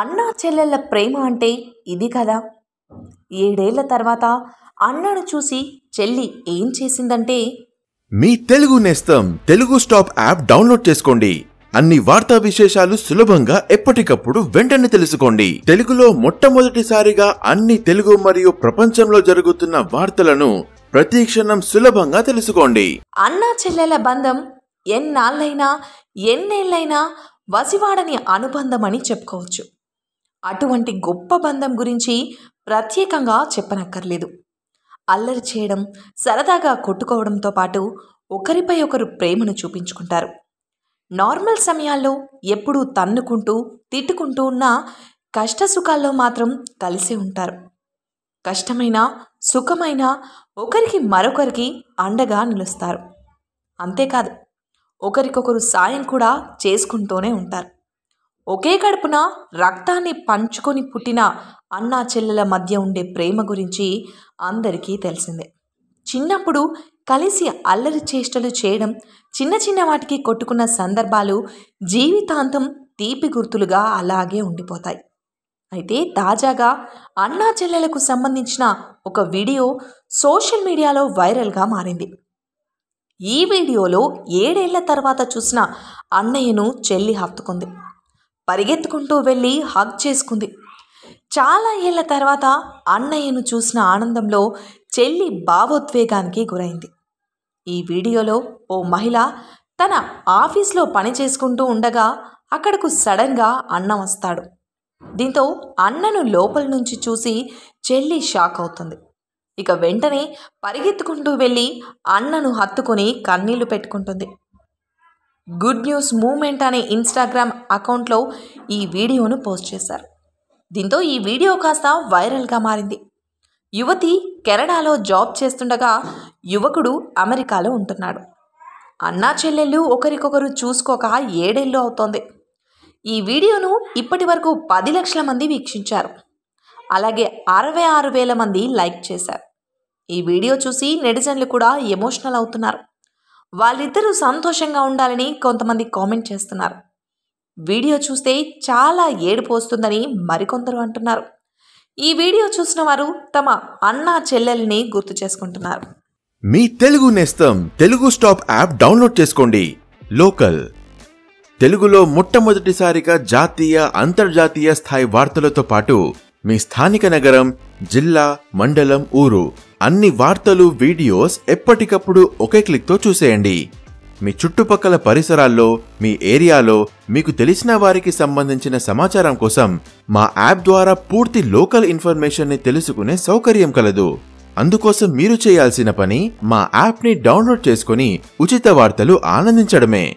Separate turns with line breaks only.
అన్నా చెల్లెళ్ళ ప్రేమ అంటే ఇది కదా ఏడేళ్ల తర్వాత అన్నను చూసి చెల్లి ఏం చేసిందంటే
మీ Telugu Nestam Telugu stop app download చేసుకోండి అన్ని వార్తా విశేషాలు సులభంగా ఎప్పటికప్పుడు వెంటనే తెలుసుకోండి తెలుగులో మొట్టమొదటిసారిగా అన్ని తెలుగు మరియు ప్రపంచంలో జరుగుతున్న వార్తలను ప్రతిక్షణం సులభంగా తెలుసుకోండి
అన్నా చెల్లెల బంధం ఎన్నాళ్ళైనా ఎన్నేళ్ళైనా వసివాడని అనుబంధమని చెప్పుకోవచ్చు అటువంటి గొప్ప బంధం గురించి ప్రత్యేకంగా చెప్పనక్కర్లేదు అల్లరి చేయడం సరదాగా కొట్టుకోవడంతో పాటు ఒకరిపై ఒకరు ప్రేమను చూపించుకుంటారు నార్మల్ సమయాల్లో ఎప్పుడూ తన్నుకుంటూ తిట్టుకుంటూ ఉన్న కష్ట సుఖాల్లో మాత్రం కలిసే ఉంటారు కష్టమైన సుఖమైన ఒకరికి మరొకరికి అండగా నిలుస్తారు అంతేకాదు ఒకరికొకరు సాయం కూడా చేసుకుంటూనే ఉంటారు ఒకే కడుపున రక్తాన్ని పంచుకొని పుట్టిన అన్నా చెల్లెల మధ్య ఉండే ప్రేమ గురించి అందరికీ తెలిసిందే చిన్నప్పుడు కలిసి అల్లరి చేష్టలు చేయడం చిన్న చిన్న వాటికి కొట్టుకున్న సందర్భాలు జీవితాంతం తీపి గుర్తులుగా అలాగే ఉండిపోతాయి అయితే తాజాగా అన్నా చెల్లెలకు సంబంధించిన ఒక వీడియో సోషల్ మీడియాలో వైరల్గా మారింది ఈ వీడియోలో ఏడేళ్ల తర్వాత చూసిన అన్నయ్యను చెల్లి హత్తుకుంది పరిగెత్తుకుంటూ వెళ్ళి హగ్ చేసుకుంది చాలా ఏళ్ల తర్వాత అన్నయ్యను చూసిన ఆనందంలో చెల్లి భావోద్వేగానికి గురైంది ఈ వీడియోలో ఓ మహిళ తన ఆఫీస్లో పని చేసుకుంటూ ఉండగా అక్కడకు సడన్గా అన్న వస్తాడు దీంతో అన్నను లోపల నుంచి చూసి చెల్లి షాక్ అవుతుంది ఇక వెంటనే పరిగెత్తుకుంటూ వెళ్ళి అన్నను హత్తుకొని కన్నీళ్లు పెట్టుకుంటుంది గుడ్ న్యూస్ మూమెంట్ అనే ఇన్స్టాగ్రామ్ అకౌంట్లో ఈ వీడియోను పోస్ట్ చేశారు దీంతో ఈ వీడియో కాస్త వైరల్గా మారింది యువతి కెనడాలో జాబ్ చేస్తుండగా యువకుడు అమెరికాలో ఉంటున్నాడు అన్నా చెల్లెళ్ళు ఒకరికొకరు చూసుకోక ఏడేళ్ళు అవుతోంది ఈ వీడియోను ఇప్పటి వరకు పది లక్షల మంది వీక్షించారు అలాగే అరవై ఆరు వేల మంది లైక్ చేశారు ఈ వీడియో చూసి నెటిజన్లు కూడా ఎమోషనల్ అవుతున్నారు వాళ్ళిద్దరూ సంతోషంగా ఉండాలని కొంతమంది కామెంట్ చేస్తున్నారు వీడియో చూస్తే చాలా ఏడుపు వస్తుందని మరికొందరు అంటున్నారు ఈ వీడియో చూసిన వారు తమ అన్న చెల్లెల్ని గుర్తు చేసుకుంటున్నారు
మీ Telugu Nestam Telugu stop app download చేసుకోండి లోకల్ తెలుగులో మొట్టమొదటిసారిగా జాతీయ అంతర్జాతీయ స్థాయి వార్తలతో పాటు మీ స్థానిక నగరం జిల్లా మండలం ఊరు అన్ని వార్తలు వీడియోస్ ఎప్పటికప్పుడు ఒకే క్లిక్తో చూసేయండి మీ చుట్టుపక్కల పరిసరాల్లో మీ ఏరియాలో మీకు తెలిసిన వారికి సంబంధించిన సమాచారం కోసం మా యాప్ ద్వారా పూర్తి లోకల్ ఇన్ఫర్మేషన్ని తెలుసుకునే సౌకర్యం కలదు అందుకోసం మీరు చేయాల్సిన పని మా యాప్ని డౌన్లోడ్ చేసుకుని ఉచిత వార్తలు ఆనందించడమే